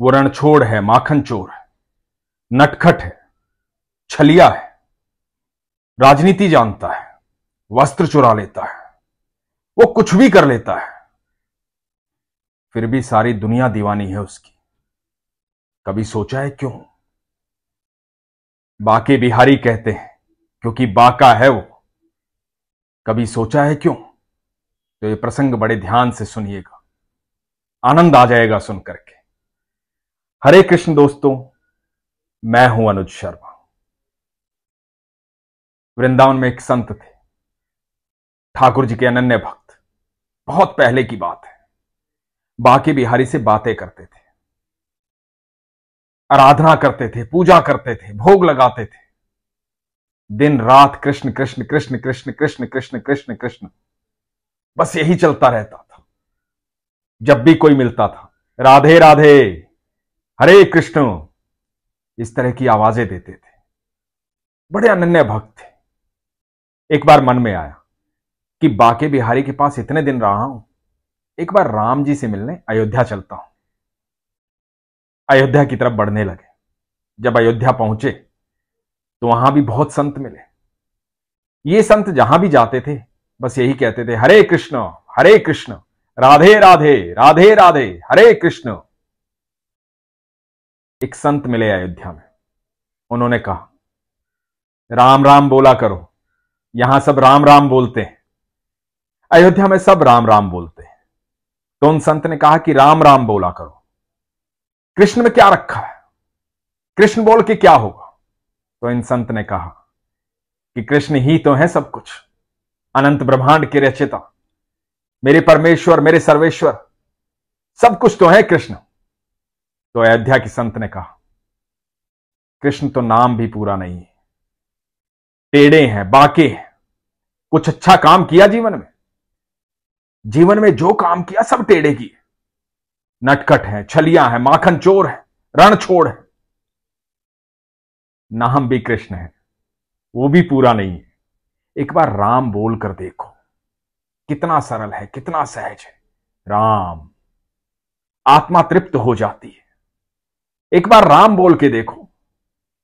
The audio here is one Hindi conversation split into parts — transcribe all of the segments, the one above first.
वो रणछोड़ है माखन चोर है नटखट है छलिया है राजनीति जानता है वस्त्र चुरा लेता है वो कुछ भी कर लेता है फिर भी सारी दुनिया दीवानी है उसकी कभी सोचा है क्यों बाके बिहारी कहते हैं क्योंकि बाका है वो कभी सोचा है क्यों तो ये प्रसंग बड़े ध्यान से सुनिएगा आनंद आ जाएगा सुन करके हरे कृष्ण दोस्तों मैं हूं अनुज शर्मा वृंदावन में एक संत थे ठाकुर जी के अनन्य भक्त बहुत पहले की बात है बाकी बिहारी से बातें करते थे आराधना करते थे पूजा करते थे भोग लगाते थे दिन रात कृष्ण कृष्ण कृष्ण कृष्ण कृष्ण कृष्ण कृष्ण कृष्ण बस यही चलता रहता था जब भी कोई मिलता था राधे राधे हरे कृष्ण इस तरह की आवाजें देते थे बड़े अनन्य भक्त थे एक बार मन में आया कि बाके बिहारी के पास इतने दिन रहा हूं एक बार राम जी से मिलने अयोध्या चलता हूं अयोध्या की तरफ बढ़ने लगे जब अयोध्या पहुंचे तो वहां भी बहुत संत मिले ये संत जहां भी जाते थे बस यही कहते थे हरे कृष्ण हरे कृष्ण राधे राधे राधे राधे हरे कृष्ण एक संत मिले अयोध्या में उन्होंने कहा राम राम बोला करो यहां सब राम राम बोलते हैं अयोध्या में सब राम राम बोलते हैं तो उन संत ने कहा कि राम राम बोला करो कृष्ण में क्या रखा है कृष्ण बोल के क्या होगा तो इन संत ने कहा कि कृष्ण ही तो है सब कुछ अनंत ब्रह्मांड के रचिता मेरे परमेश्वर मेरे सर्वेश्वर सब कुछ तो है कृष्ण तो अयोध्या के संत ने कहा कृष्ण तो नाम भी पूरा नहीं है टेढ़े हैं बाके हैं कुछ अच्छा काम किया जीवन में जीवन में जो काम किया सब टेढ़े किए नटकट है छलियां हैं माखन चोर है रण छोड़ है नाम भी कृष्ण है वो भी पूरा नहीं है एक बार राम बोल कर देखो कितना सरल है कितना सहज है राम आत्मा तृप्त हो जाती है एक बार राम बोल के देखो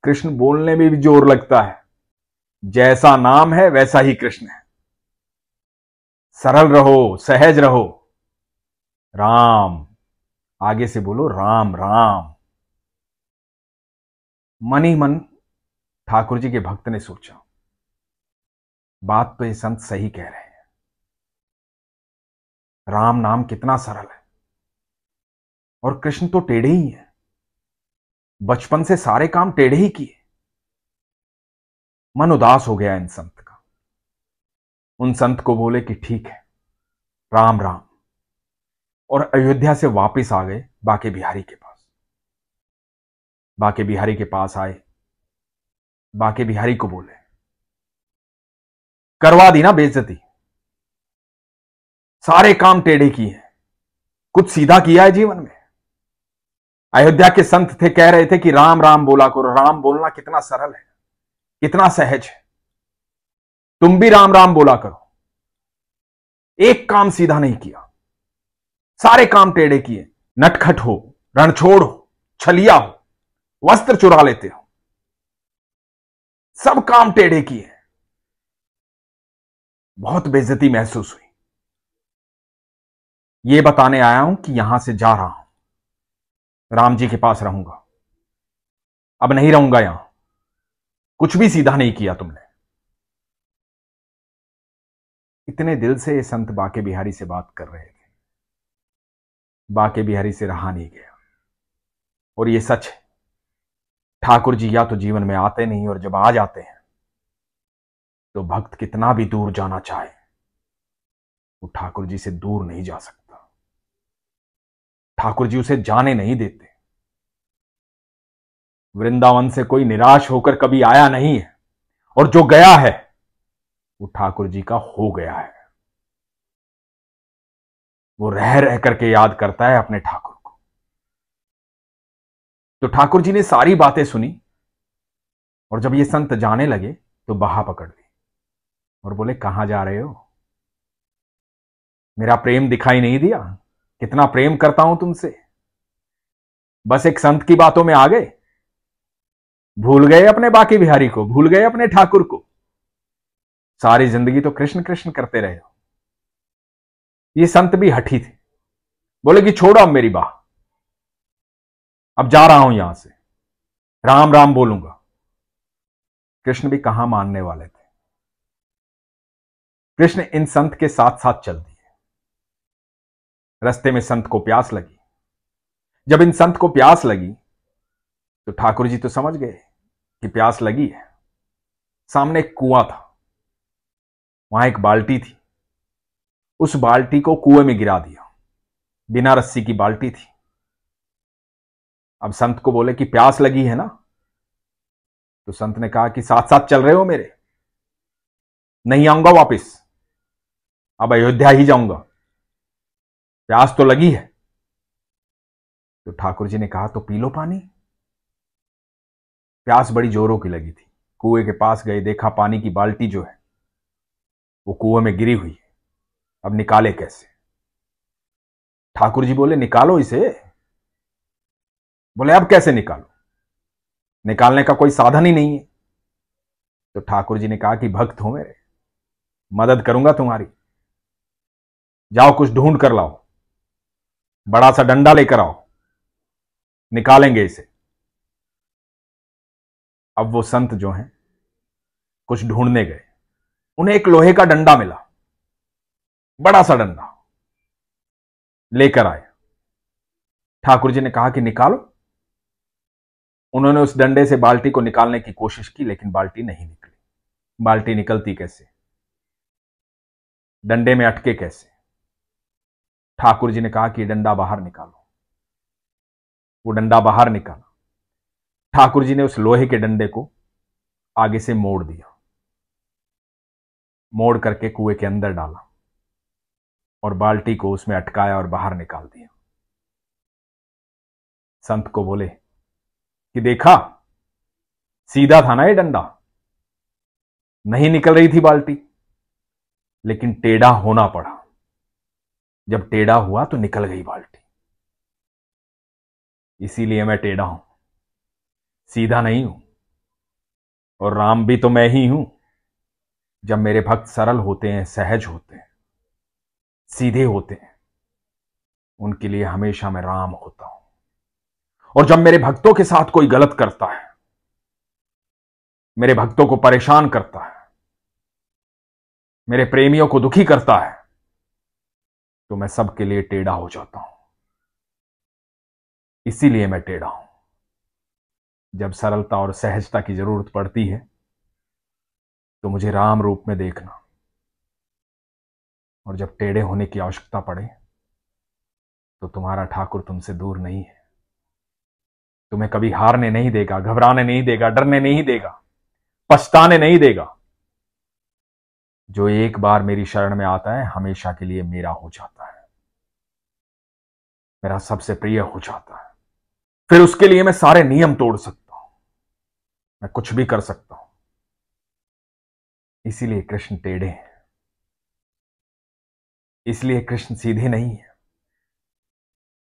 कृष्ण बोलने में भी जोर लगता है जैसा नाम है वैसा ही कृष्ण है सरल रहो सहज रहो राम आगे से बोलो राम राम मन ही मन ठाकुर जी के भक्त ने सोचा बात तो ये संत सही कह रहे हैं राम नाम कितना सरल है और कृष्ण तो टेढ़े ही है बचपन से सारे काम टेढ़े ही किए मन उदास हो गया इन संत का उन संत को बोले कि ठीक है राम राम और अयोध्या से वापस आ गए बाके बिहारी के पास बाके बिहारी के पास आए बाके बिहारी को बोले करवा दी ना बेजती सारे काम टेढ़े किए कुछ सीधा किया है जीवन में अयोध्या के संत थे कह रहे थे कि राम राम बोला करो राम बोलना कितना सरल है कितना सहज है तुम भी राम राम बोला करो एक काम सीधा नहीं किया सारे काम टेढ़े किए नटखट हो रणछोड़ हो छलिया हो वस्त्र चुरा लेते हो सब काम टेढ़े किए बहुत बेजती महसूस हुई ये बताने आया हूं कि यहां से जा रहा हूं राम जी के पास रहूंगा अब नहीं रहूंगा यहां कुछ भी सीधा नहीं किया तुमने इतने दिल से ये संत बाके बिहारी से बात कर रहे थे बाके बिहारी से रहा नहीं गया और ये सच है ठाकुर जी या तो जीवन में आते नहीं और जब आ जाते हैं तो भक्त कितना भी दूर जाना चाहे वो ठाकुर जी से दूर नहीं जा सकता ठाकुर जी उसे जाने नहीं देते वृंदावन से कोई निराश होकर कभी आया नहीं है और जो गया है वो ठाकुर जी का हो गया है वो रह रह करके याद करता है अपने ठाकुर को तो ठाकुर जी ने सारी बातें सुनी और जब ये संत जाने लगे तो बहा पकड़ ली और बोले कहां जा रहे हो मेरा प्रेम दिखाई नहीं दिया कितना प्रेम करता हूं तुमसे बस एक संत की बातों में आ गए भूल गए अपने बाकी बिहारी को भूल गए अपने ठाकुर को सारी जिंदगी तो कृष्ण कृष्ण करते रहे हो ये संत भी हठी थे बोले कि छोड़ो अब मेरी बाह अब जा रहा हूं यहां से राम राम बोलूंगा कृष्ण भी कहां मानने वाले थे कृष्ण इन संत के साथ साथ चल दिए रस्ते में संत को प्यास लगी जब इन संत को प्यास लगी तो ठाकुर जी तो समझ गए कि प्यास लगी है सामने एक कुआं था वहां एक बाल्टी थी उस बाल्टी को कुएं में गिरा दिया बिना रस्सी की बाल्टी थी अब संत को बोले कि प्यास लगी है ना तो संत ने कहा कि साथ साथ चल रहे हो मेरे नहीं आऊंगा वापस अब अयोध्या ही जाऊंगा प्यास तो लगी है तो ठाकुर जी ने कहा तो पी लो पानी प्यास बड़ी जोरों की लगी थी कुएं के पास गए देखा पानी की बाल्टी जो है वो कुएं में गिरी हुई है अब निकाले कैसे ठाकुर जी बोले निकालो इसे बोले अब कैसे निकालो निकालने का कोई साधन ही नहीं है तो ठाकुर जी ने कहा कि भक्त हो मेरे मदद करूंगा तुम्हारी जाओ कुछ ढूंढ कर लाओ बड़ा सा डंडा लेकर आओ निकालेंगे इसे अब वो संत जो हैं कुछ ढूंढने गए उन्हें एक लोहे का डंडा मिला बड़ा सा डंडा लेकर आए ठाकुर जी ने कहा कि निकालो उन्होंने उस डंडे से बाल्टी को निकालने की कोशिश की लेकिन बाल्टी नहीं निकली बाल्टी निकलती कैसे डंडे में अटके कैसे ठाकुर जी ने कहा कि डंडा बाहर निकालो वो डंडा बाहर निकाला ठाकुर जी ने उस लोहे के डंडे को आगे से मोड़ दिया मोड़ करके कुएं के अंदर डाला और बाल्टी को उसमें अटकाया और बाहर निकाल दिया संत को बोले कि देखा सीधा था ना ये डंडा नहीं निकल रही थी बाल्टी लेकिन टेढ़ा होना पड़ा जब टेढ़ा हुआ तो निकल गई बाल्टी इसीलिए मैं टेढ़ा हूं सीधा नहीं हूं और राम भी तो मैं ही हूं जब मेरे भक्त सरल होते हैं सहज होते हैं सीधे होते हैं उनके लिए हमेशा मैं राम होता हूं और जब मेरे भक्तों के साथ कोई गलत करता है मेरे भक्तों को परेशान करता है मेरे प्रेमियों को दुखी करता है तो मैं सबके लिए टेढ़ा हो जाता हूं इसीलिए मैं टेढ़ा हूं जब सरलता और सहजता की जरूरत पड़ती है तो मुझे राम रूप में देखना और जब टेढ़े होने की आवश्यकता पड़े तो तुम्हारा ठाकुर तुमसे दूर नहीं है तुम्हें कभी हारने नहीं देगा घबराने नहीं देगा डरने नहीं देगा पछताने नहीं देगा जो एक बार मेरी शरण में आता है हमेशा के लिए मेरा हो जाता है मेरा सबसे प्रिय हो जाता है फिर उसके लिए मैं सारे नियम तोड़ सकता हूं मैं कुछ भी कर सकता हूं इसीलिए कृष्ण टेढ़े हैं इसलिए कृष्ण सीधे नहीं है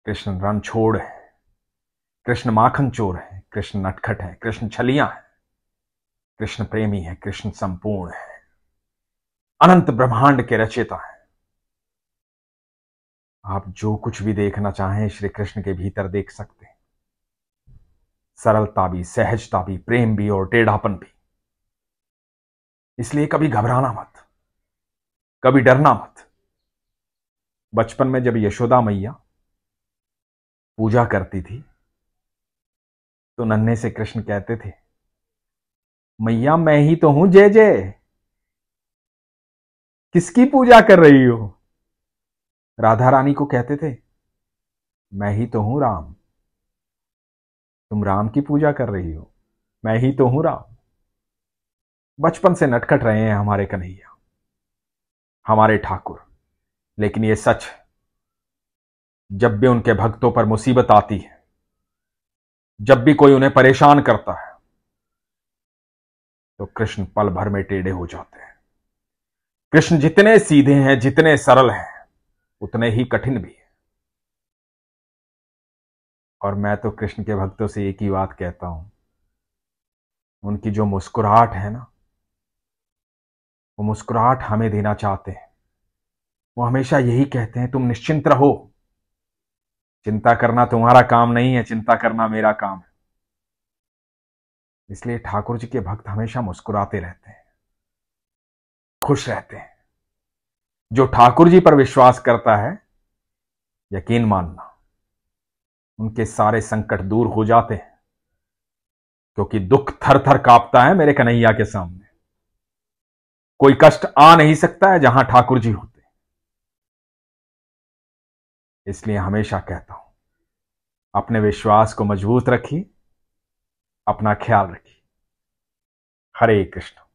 कृष्ण रन छोड़ है कृष्ण माखन चोर है कृष्ण नटखट है कृष्ण छलिया है कृष्ण प्रेमी है कृष्ण संपूर्ण है अनंत ब्रह्मांड के रचेता है आप जो कुछ भी देखना चाहें श्री कृष्ण के भीतर देख सकते हैं सरलता भी सहजता भी प्रेम भी और टेढ़ापन भी इसलिए कभी घबराना मत कभी डरना मत बचपन में जब यशोदा मैया पूजा करती थी तो नन्हे से कृष्ण कहते थे मैया मैं ही तो हूं जय जय किसकी पूजा कर रही हो राधा रानी को कहते थे मैं ही तो हूं राम तुम राम की पूजा कर रही हो मैं ही तो हूं राम बचपन से नटखट रहे हैं हमारे कन्हैया हमारे ठाकुर लेकिन यह सच जब भी उनके भक्तों पर मुसीबत आती है जब भी कोई उन्हें परेशान करता है तो कृष्ण पल भर में टेढ़े हो जाते हैं कृष्ण जितने सीधे हैं जितने सरल हैं उतने ही कठिन भी है और मैं तो कृष्ण के भक्तों से एक ही बात कहता हूं उनकी जो मुस्कुराहट है ना वो मुस्कुराहट हमें देना चाहते हैं वो हमेशा यही कहते हैं तुम निश्चिंत रहो चिंता करना तुम्हारा काम नहीं है चिंता करना मेरा काम है इसलिए ठाकुर जी के भक्त हमेशा मुस्कुराते रहते हैं खुश रहते हैं जो ठाकुर जी पर विश्वास करता है यकीन मानना उनके सारे संकट दूर हो जाते हैं क्योंकि दुख थर थर कांपता है मेरे कन्हैया के सामने कोई कष्ट आ नहीं सकता है जहां ठाकुर जी होते इसलिए हमेशा कहता हूं अपने विश्वास को मजबूत रखिए अपना ख्याल रखिए हरे कृष्ण